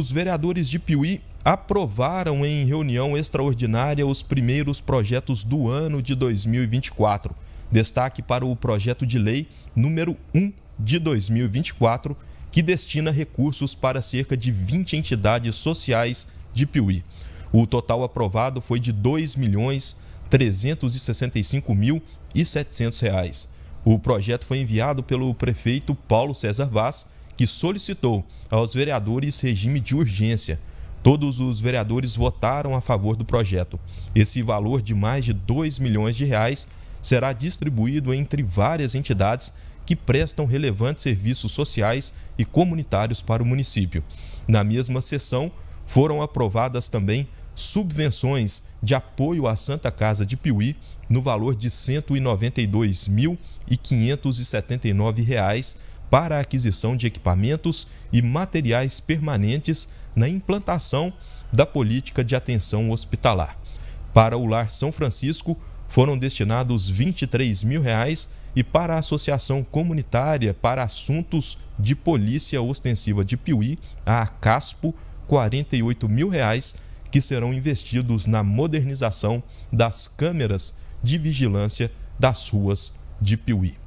Os vereadores de Piuí aprovaram em reunião extraordinária os primeiros projetos do ano de 2024. Destaque para o projeto de lei número 1 de 2024, que destina recursos para cerca de 20 entidades sociais de Piuí. O total aprovado foi de R$ 2.365.700. O projeto foi enviado pelo prefeito Paulo César Vaz que solicitou aos vereadores regime de urgência. Todos os vereadores votaram a favor do projeto. Esse valor de mais de 2 milhões de reais será distribuído entre várias entidades que prestam relevantes serviços sociais e comunitários para o município. Na mesma sessão, foram aprovadas também subvenções de apoio à Santa Casa de Piuí no valor de R$ 192.579 para a aquisição de equipamentos e materiais permanentes na implantação da política de atenção hospitalar. Para o Lar São Francisco foram destinados R$ 23 mil reais e para a Associação Comunitária para Assuntos de Polícia Ostensiva de Piuí, a ACASPO, R$ 48 mil reais, que serão investidos na modernização das câmeras de vigilância das ruas de Piuí.